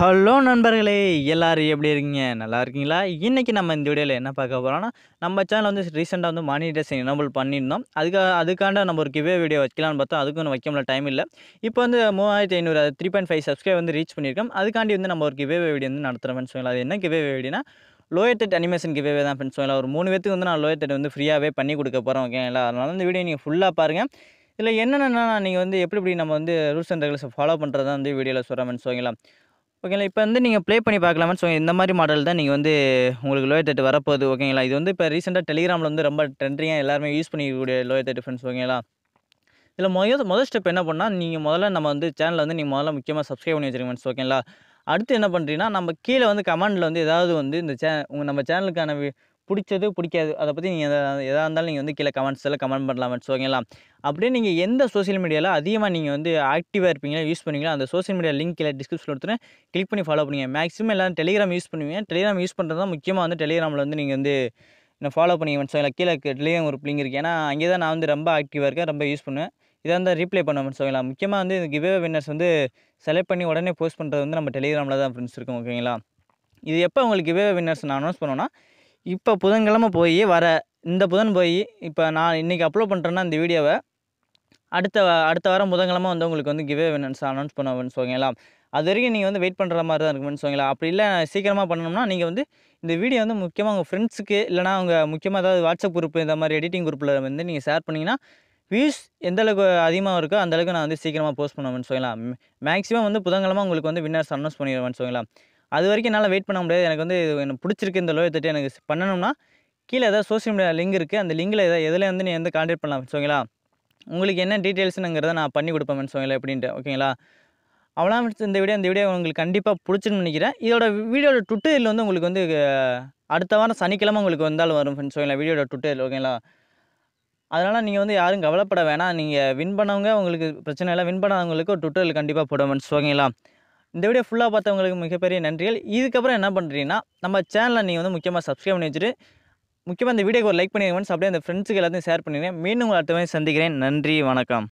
hello நண்பர்களே எல்லோரும் எப்படி இருக்கீங்க நல்லா இருக்கீங்களா இன்றைக்கி நம்ம இந்த வீடியோவில் என்ன பார்க்க போகிறோம்னா நம்ம சேனல் வந்து ரீசெண்டாக வந்து மானிட்டேஷன் எனபிள் பண்ணியிருந்தோம் அதுக்காக அதுக்காண்ட நம்ம ஒரு கிவே வீடியோ வைக்கலாம்னு பார்த்தோம் அதுக்கும் வைக்க முடியல டைம் இல்லை இப்போ வந்து மூவாயிரத்தி ஐநூறு த்ரீ பாயிண்ட் ஃபைவ் சப்ஸ்கிரைப் வந்து ரீச் பண்ணியிருக்கோம் அதுக்காண்டி வந்து நம்ம ஒரு கிவே வீடியோ வந்து நடத்துகிறோம்னு சொல்லலாம் அது என்ன கிவே வீடியோனா லோயர் தட் அனிமேஷன் கிவே தான் ஃப்ரெண்ட்ஸ் சொல்லலாம் ஒரு மூணு பேத்துக்கு வந்து நான் லோயர் தட் வந்து ஃப்ரீயாகவே பண்ணி கொடுக்க போகிறேன் ஓகேங்களா அதனால் இந்த வீடியோ நீங்கள் ஃபுல்லாக பாருங்கள் இதில் என்னென்னா நீங்கள் வந்து எப்படி இப்படி நம்ம வந்து ரூல்ஸ் அண்ட் ரெகுலேஷன் ஃபாலோ பண்ணுறது தான் வந்து வீடியோவில் சொல்கிறேன் ஃப்ரெண்ட்ஸ் ஓகேங்களா ஓகேங்களா இப்போ வந்து நீங்கள் ப்ளே பண்ணி பார்க்கலாம்னு ஸோ இந்த மாதிரி மாடல் தான் நீங்கள் வந்து உங்களுக்கு லோயர் தேர்ட் வரப்போகுது ஓகேங்களா இது வந்து இப்போ ரீசெண்டாக டெலிகிராமில் வந்து ரொம்ப ட்ரெண்டிங்காக எல்லாருமே யூஸ் பண்ணிக்கக்கூடிய லோயர் தேர்ட் ஃப்ரெண்ட்ஸ் ஓகேங்களா இதில் மொதல் முதல் ஸ்டெப் என்ன பண்ணால் நீங்கள் முதல்ல நம்ம வந்து சேனலில் வந்து நீங்கள் முதல்ல முக்கியமாக சப்ஸ்கிரைப் பண்ணி வச்சுருங்க ஃப்ரெண்ட்ஸ் ஓகேங்களா அடுத்து என்ன பண்ணுறீங்கன்னா நம்ம கீழே வந்து கமெண்டில் வந்து ஏதாவது வந்து இந்த சே உங்கள் நம்ம சேனலுக்கான பிடிச்சது பிடிக்காது அதை பற்றி நீங்கள் எதாக இருந்தாலும் நீங்கள் வந்து கீழே கமெண்ட்ஸில் கமெண்ட் பண்ணலாம்னு ஓகேங்களா அப்படியே நீங்கள் எந்த சோஷியல் மீடியாவில் அதிகமாக நீங்கள் வந்து ஆக்டிவாக இருப்பீங்களா யூஸ் பண்ணுவீங்களா அந்த சோஷியல் மீடியா லிங்க் கீழே டிஸ்கிரிப்ஷன் கொடுத்துருவேன் கிளிக் பண்ணி ஃபாலோ பண்ணுங்கள் மேக்ஸிமம் எல்லாம் டெலிகிராம் யூஸ் பண்ணுவீங்க டெலிகிராம் யூஸ் பண்ணுறது தான் முக்கியமாக வந்து டெலிகிராமில் வந்து நீங்கள் வந்து நான் ஃபாலோ பண்ணிங்க சொல்லலாம் கீழே டெலிகிராம் ஒரு லிங்க் இருக்குது ஏன்னா அங்கே தான் நான் வந்து ரொம்ப ஆக்டிவாக இருக்கேன் ரொம்ப யூஸ் பண்ணுவேன் இதாக இருந்தால் ரீப்ளை பண்ண மனுஷங்களா முக்கியமாக வந்து இந்த கிவே வின்னர்ஸ் வந்து செலக்ட் பண்ணி உடனே போஸ்ட் பண்ணுறது வந்து நம்ம டெலிகிராமில் தான் ஃப்ரெண்ட்ஸ் இருக்கும் ஓகேங்களா இது எப்போ உங்களுக்கு கிவே வின்னர்ஸ் நான் அனௌன்ஸ் பண்ணோன்னா இப்போ புதன்கிழமை போய் வர இந்த புதன் போய் இப்போ நான் இன்றைக்கி அப்லோட் பண்ணுறேன்னா இந்த வீடியோவை அடுத்த அடுத்த வாரம் புதன்கிழமை வந்து உங்களுக்கு வந்து கிவே சார் அனௌன்ஸ் பண்ணுவேன்னு சொல்லுங்களா அது வரைக்கும் நீங்கள் வந்து வெயிட் பண்ணுற மாதிரி தான் இருக்கும்னு சொல்லுங்களா அப்படி இல்லை சீக்கிரமாக பண்ணணும்னா நீங்கள் வந்து இந்த வீடியோ வந்து முக்கியமாக உங்கள் ஃப்ரெண்ட்ஸுக்கு இல்லைனா உங்கள் முக்கியமாக ஏதாவது வாட்ஸ்அப் குரூப் இந்த மாதிரி எடிட்டிங் குரூப்பில் வந்து நீங்கள் ஷேர் பண்ணிங்கன்னா வியூஸ் எந்தளவுக்கு அதிகமாக இருக்கோ அந்தளவுக்கு நான் வந்து சீக்கிரமாக போஸ்ட் பண்ணுவேன்னு சொல்லலாம் மேக்ஸிமம் வந்து புதன்கிழமை உங்களுக்கு வந்து வின்னர்ஸ் அனௌன்ஸ் பண்ணிடுவேன்னு சொல்லலாம் அது வரைக்கும் என்னால் வெயிட் பண்ண முடியாது எனக்கு வந்து எனக்கு பிடிச்சிருக்கு இந்த லோயை தட்டி எனக்கு பண்ணணும்னா கீழே ஏதாவது சோஷியல் மீடியா லிங்க் இருக்குது அந்த லிங்கில் எதாவது எதில் வந்து நீ வந்து காண்டாக்ட் பண்ணலாம் சரிங்களா உங்களுக்கு என்ன டீட்டெயில்ஸுங்கிறத நான் பண்ணி கொடுப்பேன் சொன்னீங்களா எப்படின்ட்டு ஓகேங்களா அவ்வளோ இந்த வீடியோ இந்த வீடியோ உங்களுக்கு கண்டிப்பாக பிடிச்சின்னு நினைக்கிறேன் இதோட வீடியோட டுட்டரில் வந்து உங்களுக்கு வந்து அடுத்த வாரம் சனிக்கிழமை உங்களுக்கு வந்தாலும் வரும் ஃப்ரெண்ட்ஸ் ஓகேங்களா வீடியோட டுட்டரில் ஓகேங்களா அதனால் நீங்கள் வந்து யாரும் கவலைப்பட வேணாம் நீங்கள் வின் பண்ணவங்க உங்களுக்கு பிரச்சனை இல்லை வின் பண்ணாதவங்களுக்கு ஒரு டுட்டரில் கண்டிப்பாக போடுவேன் ஓகேங்களா இந்த வீடியோ ஃபுல்லாக பார்த்தவங்களுக்கு மிகப்பெரிய நன்றிகள் இதுக்கப்புறம் என்ன பண்ணுறீங்கன்னா நம்ம சேனலை நீங்கள் வந்து முக்கியமாக சப்ஸ்கிரைப் பண்ணி வச்சுட்டு முக்கியமாக இந்த வீடியோக்கு ஒரு லைக் பண்ணிடுங்க அப்படியே அந்த ஃப்ரெண்ட்ஸுக்கு எல்லாத்தையும் ஷேர் பண்ணிடுங்க மீண்டும் உங்கள் அடுத்த சந்திக்கிறேன் நன்றி வணக்கம்